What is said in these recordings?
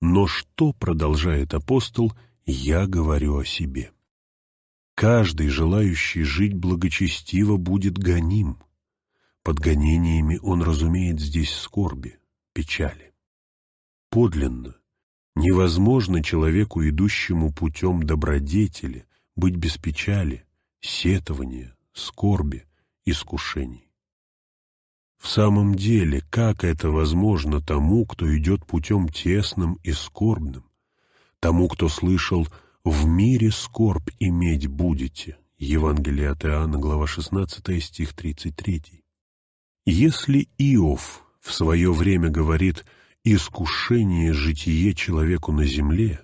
Но что, продолжает апостол, я говорю о себе? Каждый, желающий жить благочестиво, будет гоним. Под гонениями он разумеет здесь скорби, печали. Подлинно, невозможно человеку, идущему путем добродетели, быть без печали, сетования, скорби, искушений. В самом деле, как это возможно тому, кто идет путем тесным и скорбным? Тому, кто слышал «в мире скорбь иметь будете» Евангелие от Иоанна, глава 16, стих 33. Если Иов в свое время говорит «искушение житие человеку на земле»,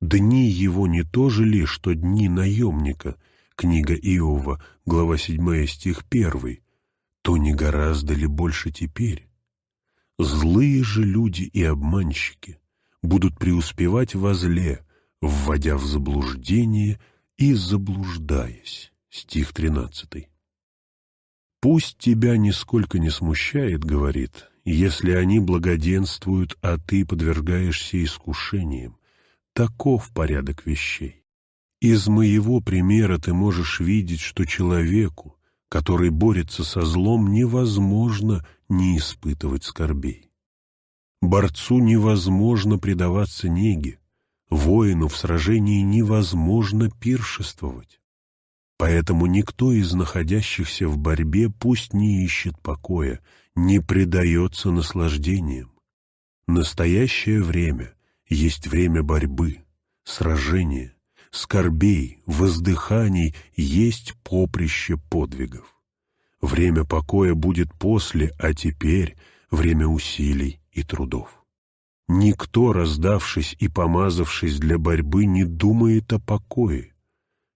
«дни его не то же ли, что дни наемника» книга Иова, глава 7, стих 1, то не гораздо ли больше теперь? Злые же люди и обманщики будут преуспевать во зле, вводя в заблуждение и заблуждаясь. Стих 13. «Пусть тебя нисколько не смущает, — говорит, — если они благоденствуют, а ты подвергаешься искушениям. Таков порядок вещей. Из моего примера ты можешь видеть, что человеку, который борется со злом, невозможно не испытывать скорбей. Борцу невозможно предаваться неге, воину в сражении невозможно пиршествовать. Поэтому никто из находящихся в борьбе пусть не ищет покоя, не предается наслаждениям. Настоящее время есть время борьбы, сражения скорбей, воздыханий есть поприще подвигов. Время покоя будет после, а теперь время усилий и трудов. Никто, раздавшись и помазавшись для борьбы, не думает о покое.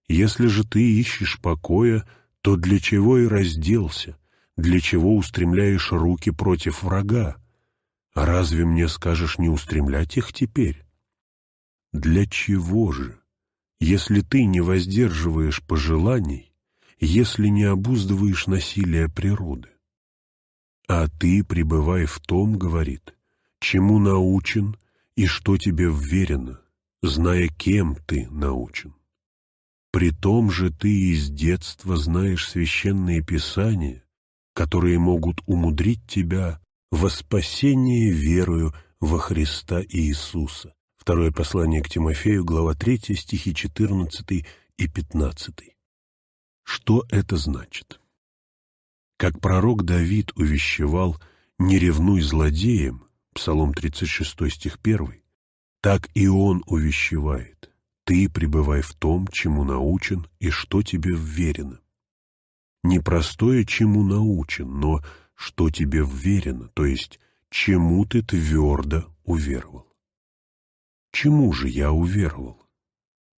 Если же ты ищешь покоя, то для чего и разделся, для чего устремляешь руки против врага? разве мне скажешь не устремлять их теперь? Для чего же? Если ты не воздерживаешь пожеланий, если не обуздываешь насилие природы. А ты пребывай в том, говорит, чему научен и что тебе вверено, зная, кем ты научен. При том же ты из детства знаешь священные писания, которые могут умудрить тебя во спасение верою во Христа Иисуса, Второе послание к Тимофею, глава 3, стихи 14 и 15. Что это значит? Как пророк Давид увещевал «Не ревнуй злодеям» Псалом 36, стих 1, так и он увещевает «Ты пребывай в том, чему научен и что тебе вверено». Не простое «чему научен», но «что тебе вверено», то есть «чему ты твердо уверовал». Чему же я уверовал?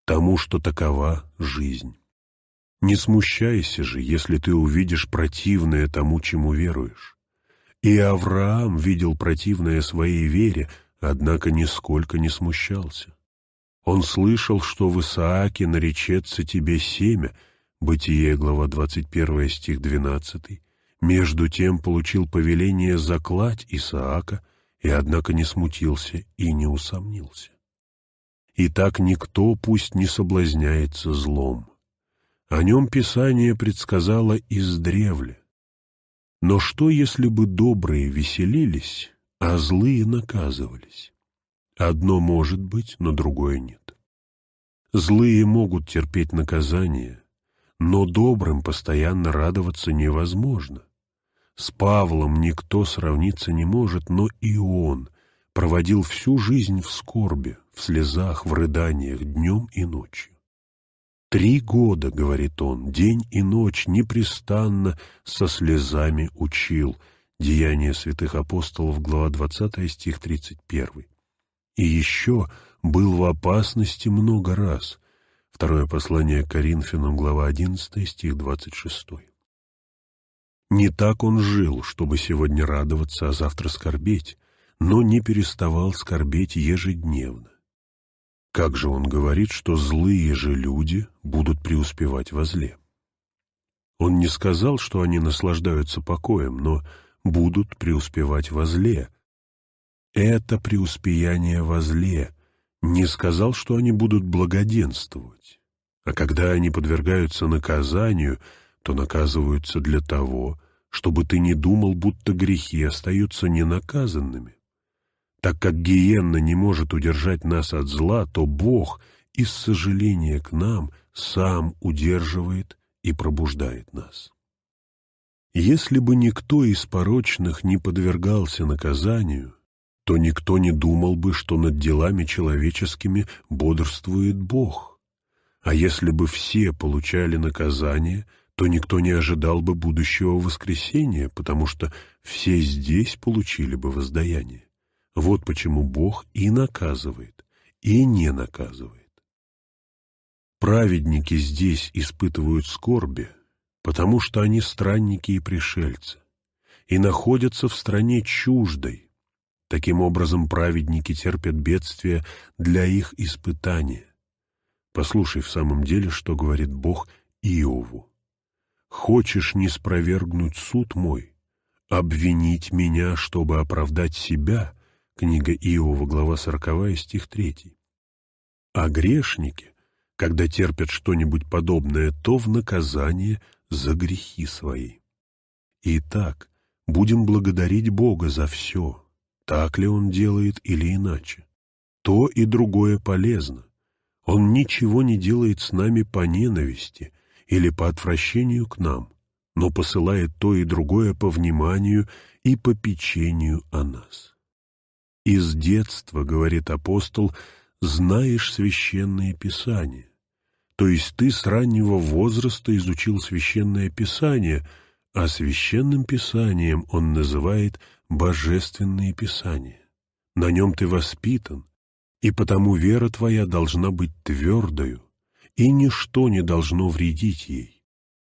Тому, что такова жизнь. Не смущайся же, если ты увидишь противное тому, чему веруешь. И Авраам видел противное своей вере, однако нисколько не смущался. Он слышал, что в Исааке наречется тебе семя, Бытие, глава 21, стих 12, между тем получил повеление заклать Исаака, и однако не смутился и не усомнился. И так никто пусть не соблазняется злом. О нем Писание предсказало издревле. Но что, если бы добрые веселились, а злые наказывались? Одно может быть, но другое нет. Злые могут терпеть наказание, но добрым постоянно радоваться невозможно. С Павлом никто сравниться не может, но и он проводил всю жизнь в скорби, в слезах, в рыданиях днем и ночью. «Три года, — говорит он, — день и ночь непрестанно со слезами учил». Деяния святых апостолов, глава 20, стих 31. «И еще был в опасности много раз». Второе послание Коринфянам, глава 11, стих 26. Не так он жил, чтобы сегодня радоваться, а завтра скорбеть, но не переставал скорбеть ежедневно. Как же он говорит, что злые же люди будут преуспевать во зле? Он не сказал, что они наслаждаются покоем, но будут преуспевать во зле. Это преуспеяние во зле. Не сказал, что они будут благоденствовать. А когда они подвергаются наказанию, то наказываются для того, чтобы ты не думал, будто грехи остаются ненаказанными, так как гиенна не может удержать нас от зла, то Бог из сожаления к нам сам удерживает и пробуждает нас. Если бы никто из порочных не подвергался наказанию, то никто не думал бы, что над делами человеческими бодрствует Бог. А если бы все получали наказание, то никто не ожидал бы будущего воскресения, потому что все здесь получили бы воздаяние. Вот почему Бог и наказывает, и не наказывает. Праведники здесь испытывают скорби, потому что они странники и пришельцы, и находятся в стране чуждой. Таким образом, праведники терпят бедствия для их испытания. Послушай в самом деле, что говорит Бог Иову. «Хочешь не спровергнуть суд мой, обвинить меня, чтобы оправдать себя, Книга Иова, глава 40, стих 3. А грешники, когда терпят что-нибудь подобное, то в наказание за грехи свои. Итак, будем благодарить Бога за все, так ли Он делает или иначе. То и другое полезно. Он ничего не делает с нами по ненависти или по отвращению к нам, но посылает то и другое по вниманию и по печению о нас. Из детства, говорит апостол, знаешь священные писания, То есть ты с раннего возраста изучил священное писание, а священным писанием он называет божественные писания. На нем ты воспитан, и потому вера твоя должна быть твердою, и ничто не должно вредить ей.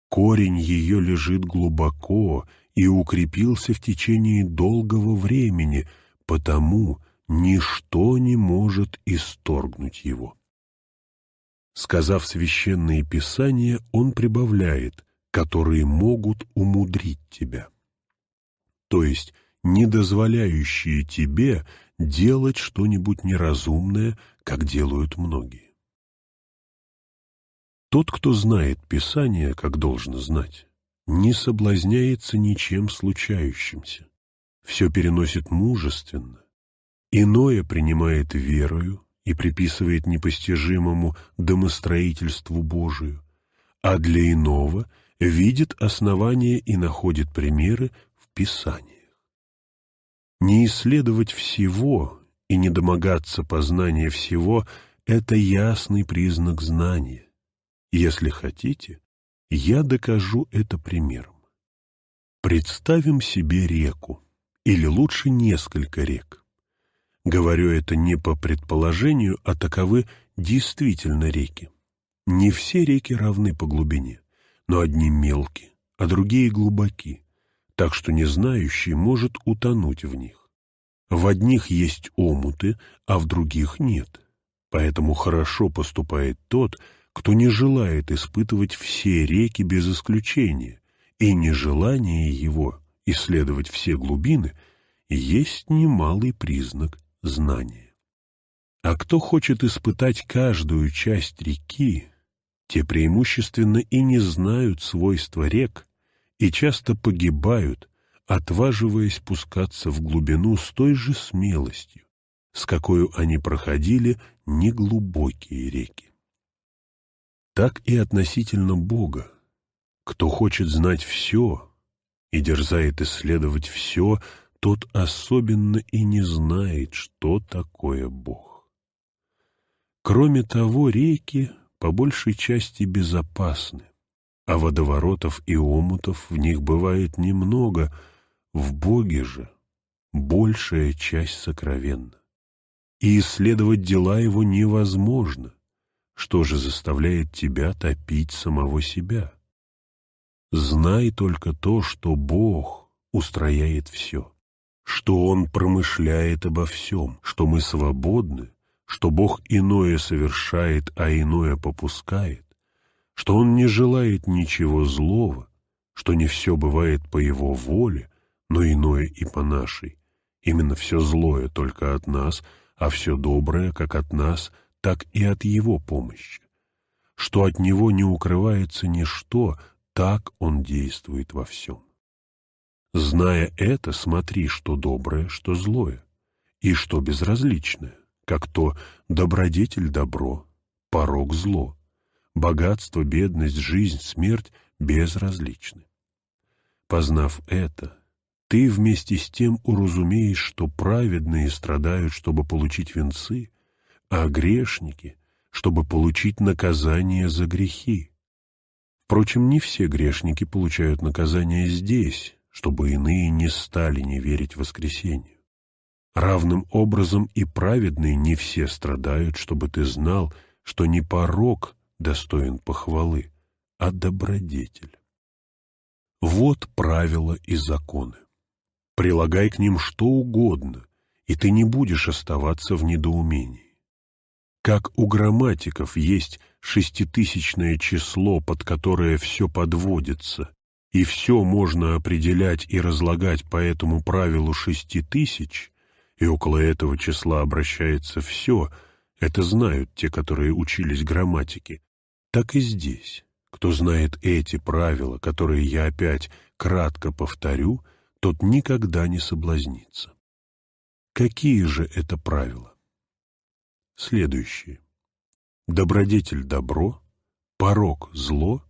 Корень ее лежит глубоко и укрепился в течение долгого времени — потому ничто не может исторгнуть его. Сказав священные писания, он прибавляет, которые могут умудрить тебя. То есть, не дозволяющие тебе делать что-нибудь неразумное, как делают многие. Тот, кто знает Писание, как должен знать, не соблазняется ничем случающимся, все переносит мужественно, иное принимает верою и приписывает непостижимому домостроительству Божию, а для иного видит основания и находит примеры в Писаниях. Не исследовать всего и не домогаться познания всего — это ясный признак знания. Если хотите, я докажу это примером. Представим себе реку или лучше несколько рек. Говорю это не по предположению, а таковы действительно реки. Не все реки равны по глубине, но одни мелкие, а другие глубоки, так что незнающий может утонуть в них. В одних есть омуты, а в других нет. Поэтому хорошо поступает тот, кто не желает испытывать все реки без исключения, и нежелание его исследовать все глубины, есть немалый признак знания. А кто хочет испытать каждую часть реки, те преимущественно и не знают свойства рек и часто погибают, отваживаясь пускаться в глубину с той же смелостью, с какой они проходили неглубокие реки. Так и относительно Бога. Кто хочет знать все, и дерзает исследовать все, тот особенно и не знает, что такое Бог. Кроме того, реки по большей части безопасны, а водоворотов и омутов в них бывает немного, в Боге же большая часть сокровенна. И исследовать дела его невозможно, что же заставляет тебя топить самого себя? Знай только то, что Бог устрояет все, что Он промышляет обо всем, что мы свободны, что Бог иное совершает, а иное попускает, что Он не желает ничего злого, что не все бывает по Его воле, но иное и по нашей. Именно все злое только от нас, а все доброе как от нас, так и от Его помощи что от него не укрывается ничто, так он действует во всем. Зная это, смотри, что доброе, что злое, и что безразличное, как то добродетель — добро, порог — зло, богатство, бедность, жизнь, смерть — безразличны. Познав это, ты вместе с тем уразумеешь, что праведные страдают, чтобы получить венцы, а грешники — чтобы получить наказание за грехи. Впрочем, не все грешники получают наказание здесь, чтобы иные не стали не верить воскресению. Равным образом и праведные не все страдают, чтобы ты знал, что не порог достоин похвалы, а добродетель. Вот правила и законы. Прилагай к ним что угодно, и ты не будешь оставаться в недоумении. Как у грамматиков есть шеститысячное число, под которое все подводится, и все можно определять и разлагать по этому правилу шести тысяч, и около этого числа обращается все, это знают те, которые учились грамматике, так и здесь. Кто знает эти правила, которые я опять кратко повторю, тот никогда не соблазнится. Какие же это правила? Следующие добродетель — добро, порог — зло,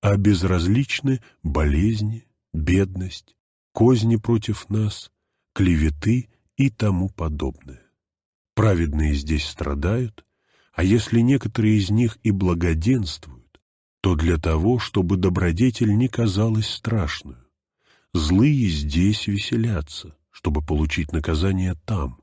а безразличны болезни, бедность, козни против нас, клеветы и тому подобное. Праведные здесь страдают, а если некоторые из них и благоденствуют, то для того, чтобы добродетель не казалась страшную. Злые здесь веселятся, чтобы получить наказание там.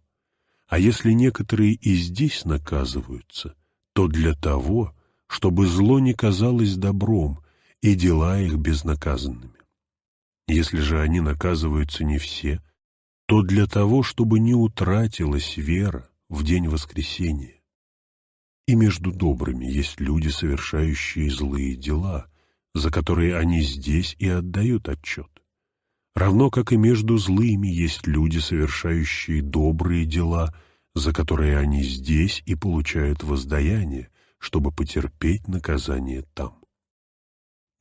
А если некоторые и здесь наказываются, то для того, чтобы зло не казалось добром и дела их безнаказанными. Если же они наказываются не все, то для того, чтобы не утратилась вера в день воскресения. И между добрыми есть люди, совершающие злые дела, за которые они здесь и отдают отчет. Равно как и между злыми есть люди, совершающие добрые дела – за которые они здесь и получают воздаяние, чтобы потерпеть наказание там.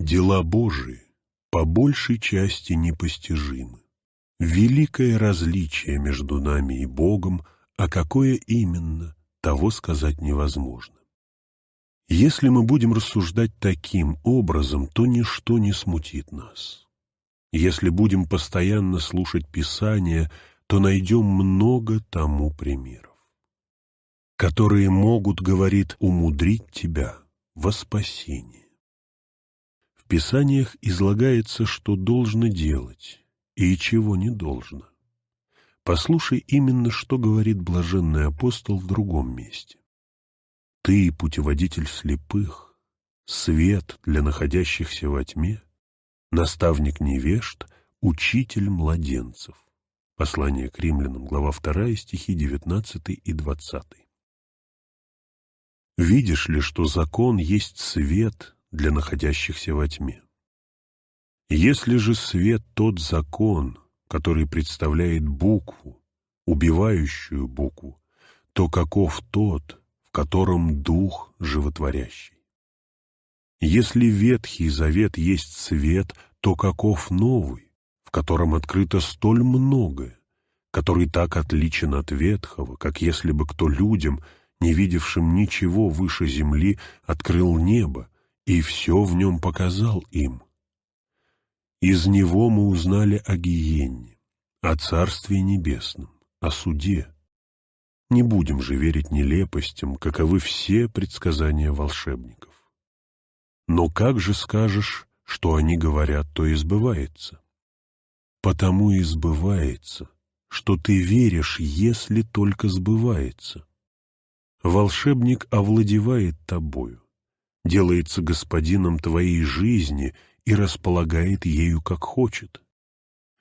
Дела Божии по большей части непостижимы. Великое различие между нами и Богом, а какое именно, того сказать невозможно. Если мы будем рассуждать таким образом, то ничто не смутит нас. Если будем постоянно слушать Писание то найдем много тому примеров, которые могут, говорит, умудрить тебя во спасение. В Писаниях излагается, что должно делать и чего не должно. Послушай именно, что говорит блаженный апостол в другом месте. «Ты, путеводитель слепых, свет для находящихся во тьме, наставник невежд, учитель младенцев». Послание к римлянам, глава 2, стихи 19 и 20. «Видишь ли, что закон есть свет для находящихся во тьме? Если же свет тот закон, который представляет букву, убивающую букву, то каков тот, в котором дух животворящий? Если Ветхий Завет есть свет, то каков новый? котором открыто столь многое, который так отличен от ветхого, как если бы кто людям, не видевшим ничего выше земли, открыл небо и все в нем показал им. Из него мы узнали о гиене, о Царстве Небесном, о суде. Не будем же верить нелепостям, каковы все предсказания волшебников. Но как же скажешь, что они говорят, то и сбывается? Потому и сбывается, что ты веришь, если только сбывается. Волшебник овладевает тобою, делается господином твоей жизни и располагает ею как хочет.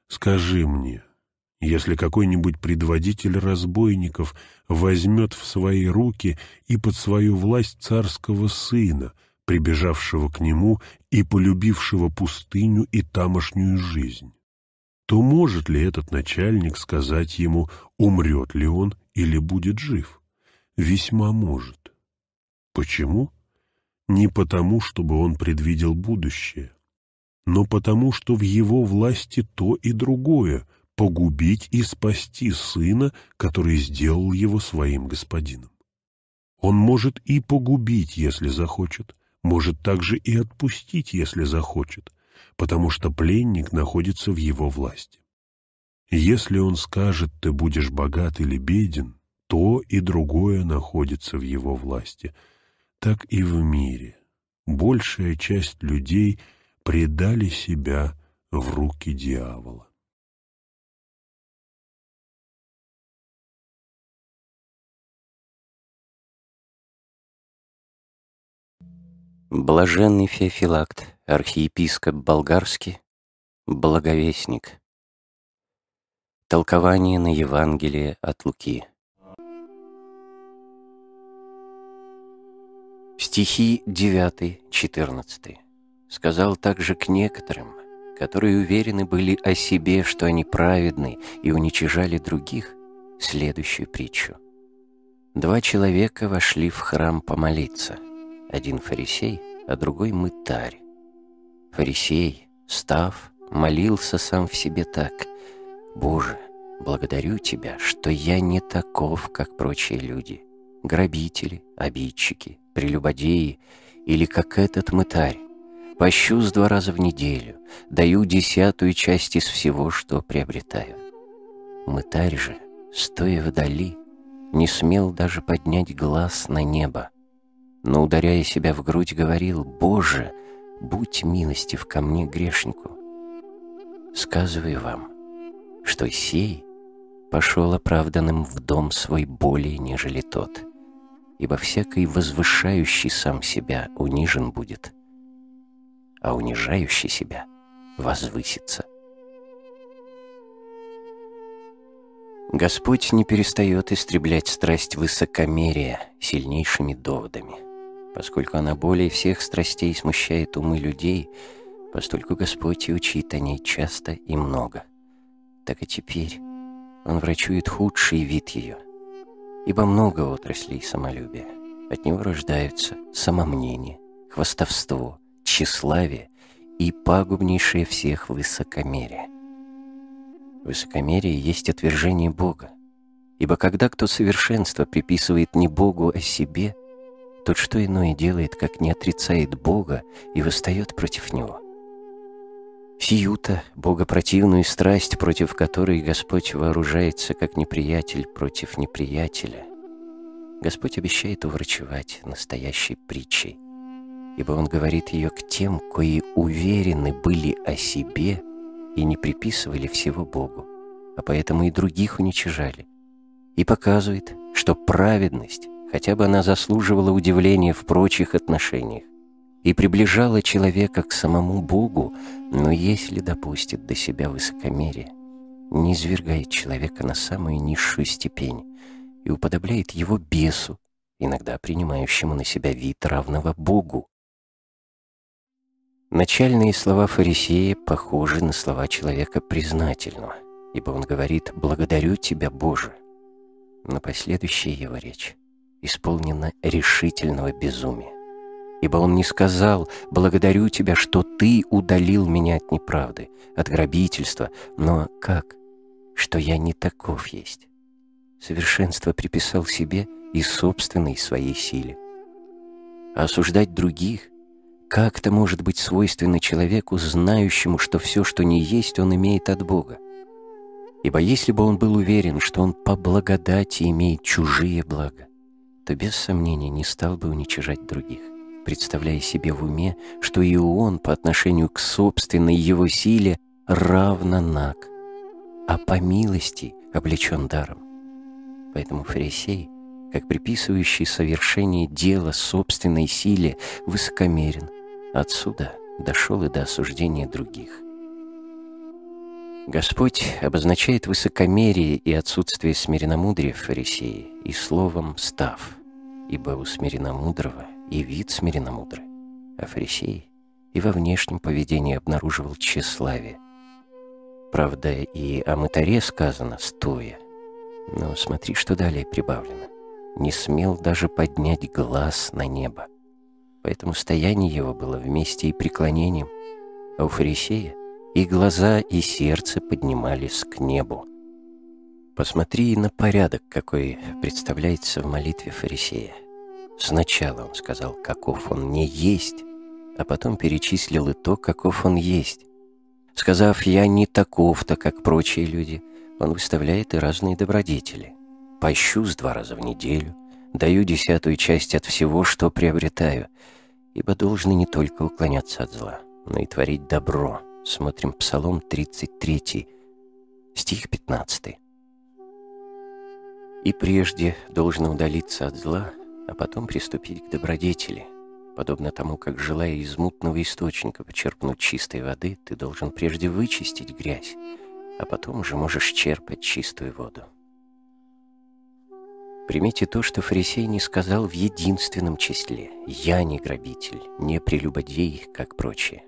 Скажи мне, если какой-нибудь предводитель разбойников возьмет в свои руки и под свою власть царского сына, прибежавшего к нему и полюбившего пустыню и тамошнюю жизнь то может ли этот начальник сказать ему, умрет ли он или будет жив? Весьма может. Почему? Не потому, чтобы он предвидел будущее, но потому, что в его власти то и другое — погубить и спасти сына, который сделал его своим господином. Он может и погубить, если захочет, может также и отпустить, если захочет — потому что пленник находится в его власти. Если он скажет «ты будешь богат или беден», то и другое находится в его власти. Так и в мире. Большая часть людей предали себя в руки дьявола. Блаженный Феофилакт, архиепископ болгарский, благовестник. Толкование на Евангелие от Луки. Стихи 9-14. Сказал также к некоторым, которые уверены были о себе, что они праведны и уничижали других, следующую притчу. Два человека вошли в храм помолиться — один фарисей, а другой мытарь. Фарисей, став, молился сам в себе так. «Боже, благодарю Тебя, что я не таков, как прочие люди, грабители, обидчики, прелюбодеи или как этот мытарь. пощусь два раза в неделю, даю десятую часть из всего, что приобретаю». Мытарь же, стоя вдали, не смел даже поднять глаз на небо, но, ударяя себя в грудь, говорил «Боже, будь милостив ко мне, грешнику! Сказываю вам, что сей пошел оправданным в дом свой более, нежели тот, ибо всякий возвышающий сам себя унижен будет, а унижающий себя возвысится». Господь не перестает истреблять страсть высокомерия сильнейшими доводами – Поскольку она более всех страстей смущает умы людей, постольку Господь и учит о ней часто и много. Так и теперь он врачует худший вид ее, ибо много отраслей самолюбия. От него рождаются самомнение, хвастовство, тщеславие и пагубнейшее всех высокомерие. Высокомерие есть отвержение Бога, ибо когда кто совершенство приписывает не Богу, а себе – тот что иное делает, как не отрицает Бога и восстает против Него. сию богопротивную страсть, против которой Господь вооружается, как неприятель против неприятеля, Господь обещает уврачевать настоящей притчей, ибо Он говорит ее к тем, кои уверены были о себе и не приписывали всего Богу, а поэтому и других уничижали, и показывает, что праведность — хотя бы она заслуживала удивления в прочих отношениях и приближала человека к самому Богу, но если допустит до себя высокомерие, не извергает человека на самую низшую степень и уподобляет его бесу, иногда принимающему на себя вид равного Богу. Начальные слова фарисея похожи на слова человека признательного, ибо он говорит «благодарю тебя, Боже», но последующая его речь исполнено решительного безумия. Ибо он не сказал «благодарю тебя, что ты удалил меня от неправды, от грабительства», но как? Что я не таков есть. Совершенство приписал себе и собственной своей силе. А осуждать других как то может быть свойственно человеку, знающему, что все, что не есть, он имеет от Бога? Ибо если бы он был уверен, что он по благодати имеет чужие блага, то без сомнения не стал бы уничижать других, представляя себе в уме, что и он по отношению к собственной его силе равно наг, а по милости облечен даром. Поэтому фарисей, как приписывающий совершение дела собственной силе, высокомерен. Отсюда дошел и до осуждения других. Господь обозначает высокомерие и отсутствие смиренномудрия в фарисее и словом «став», ибо у смиренно мудрого и вид смиренно мудрый, а фарисей и во внешнем поведении обнаруживал тщеславие. Правда, и о мытаре сказано «стоя», но смотри, что далее прибавлено. Не смел даже поднять глаз на небо. Поэтому стояние его было вместе и преклонением, а у фарисея и глаза, и сердце поднимались к небу. Посмотри на порядок, какой представляется в молитве фарисея. Сначала он сказал, каков он не есть, а потом перечислил и то, каков он есть. Сказав «я не таков-то, как прочие люди», он выставляет и разные добродетели. «Пощусь два раза в неделю, даю десятую часть от всего, что приобретаю, ибо должны не только уклоняться от зла, но и творить добро». Смотрим Псалом 33, стих 15. «И прежде должно удалиться от зла, а потом приступить к добродетели, подобно тому, как, желая из мутного источника почерпнуть чистой воды, ты должен прежде вычистить грязь, а потом уже можешь черпать чистую воду. Примите то, что фарисей не сказал в единственном числе «Я не грабитель, не прелюбодей, как прочие».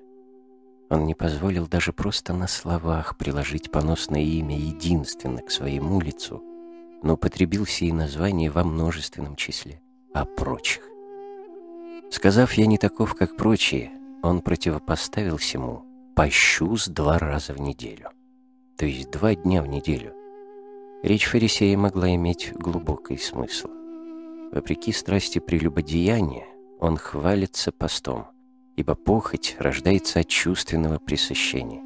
Он не позволил даже просто на словах приложить поносное имя единственно к своему лицу, но употребил сие название во множественном числе о прочих. Сказав «я не таков, как прочие», он противопоставил всему пощус два раза в неделю», то есть два дня в неделю. Речь фарисея могла иметь глубокий смысл. Вопреки страсти прелюбодеяния, он хвалится постом, ибо похоть рождается от чувственного пресыщения.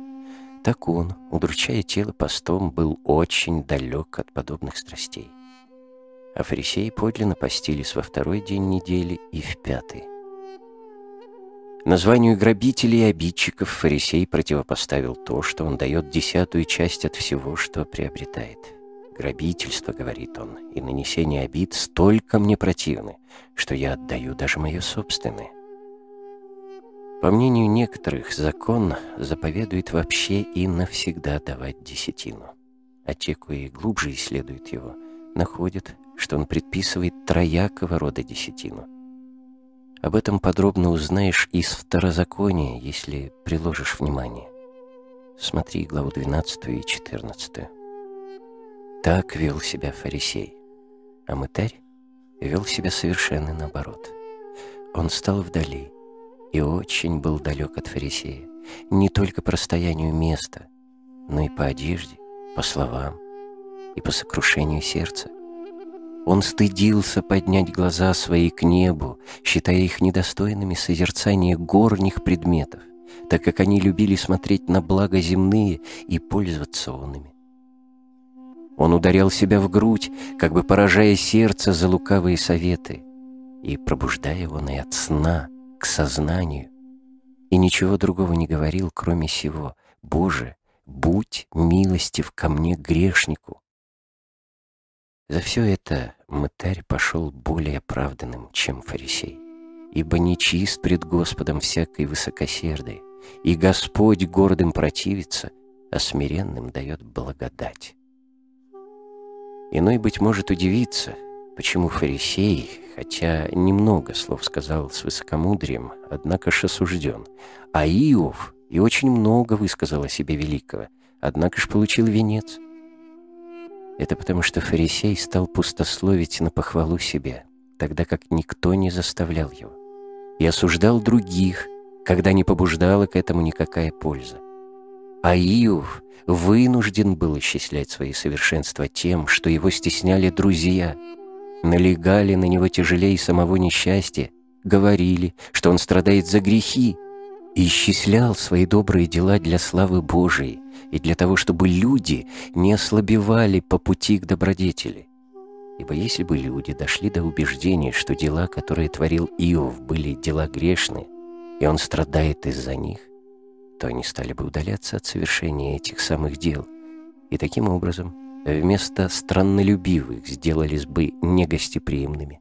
Так он, удручая тело постом, был очень далек от подобных страстей а фарисеи подлинно постились во второй день недели и в пятый. Названию грабителей и обидчиков фарисей противопоставил то, что он дает десятую часть от всего, что приобретает. «Грабительство, — говорит он, — и нанесение обид столько мне противны, что я отдаю даже мое собственное». По мнению некоторых, закон заповедует вообще и навсегда давать десятину. А те, кои глубже исследуют его, находят, что он предписывает троякого рода десятину. Об этом подробно узнаешь из Второзакония, если приложишь внимание. Смотри главу 12 и 14. Так вел себя фарисей, а мытарь вел себя совершенно наоборот. Он стал вдали и очень был далек от фарисея, не только по расстоянию места, но и по одежде, по словам и по сокрушению сердца. Он стыдился поднять глаза свои к небу, считая их недостойными созерцания горних предметов, так как они любили смотреть на благо земные и пользоваться он ими. Он ударял себя в грудь, как бы поражая сердце за лукавые советы, и пробуждая его на от сна к сознанию, и ничего другого не говорил, кроме сего «Боже, будь милостив ко мне грешнику». За все это мытарь пошел более оправданным, чем фарисей. Ибо нечист пред Господом всякой высокосердой, и Господь гордым противится, а смиренным дает благодать. Иной, быть может, удивиться, почему фарисей, хотя немного слов сказал с высокомудрием, однако ж осужден, а Иов и очень много высказал о себе великого, однако ж получил венец — это потому, что фарисей стал пустословить на похвалу себе, тогда как никто не заставлял его. И осуждал других, когда не побуждала к этому никакая польза. А Иов вынужден был исчислять свои совершенства тем, что его стесняли друзья, налегали на него тяжелее самого несчастья, говорили, что он страдает за грехи, и исчислял свои добрые дела для славы Божией, и для того, чтобы люди не ослабевали по пути к добродетели. Ибо если бы люди дошли до убеждения, что дела, которые творил Иов, были дела грешные, и он страдает из-за них, то они стали бы удаляться от совершения этих самых дел. И таким образом, вместо страннолюбивых сделались бы негостеприимными,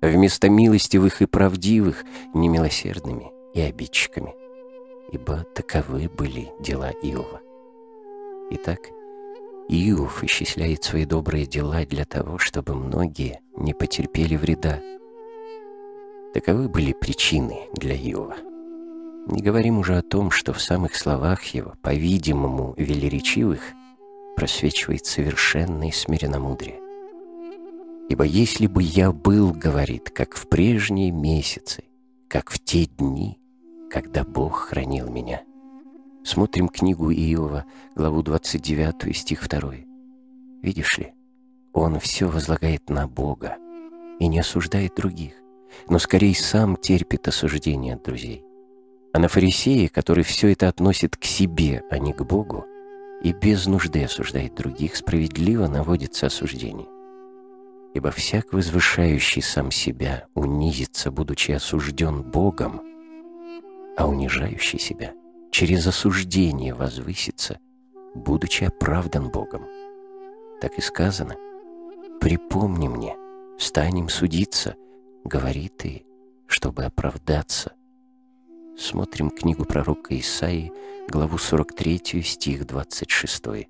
вместо милостивых и правдивых — немилосердными и обидчиками. Ибо таковы были дела Иова. Итак, Иов исчисляет свои добрые дела для того, чтобы многие не потерпели вреда. Таковы были причины для Иова. Не говорим уже о том, что в самых словах его, по-видимому, велеречивых, просвечивает совершенное смиренномудрие. «Ибо если бы я был, — говорит, — как в прежние месяцы, как в те дни, когда Бог хранил меня». Смотрим книгу Иова, главу 29, стих 2. Видишь ли, он все возлагает на Бога и не осуждает других, но скорее сам терпит осуждение от друзей. А на фарисее, который все это относит к себе, а не к Богу, и без нужды осуждает других, справедливо наводится осуждение. Ибо всяк, возвышающий сам себя, унизится, будучи осужден Богом, а унижающий себя — через осуждение возвысится, будучи оправдан Богом. Так и сказано, «Припомни мне, станем судиться, говори ты, чтобы оправдаться». Смотрим книгу пророка Исаии, главу 43, стих 26.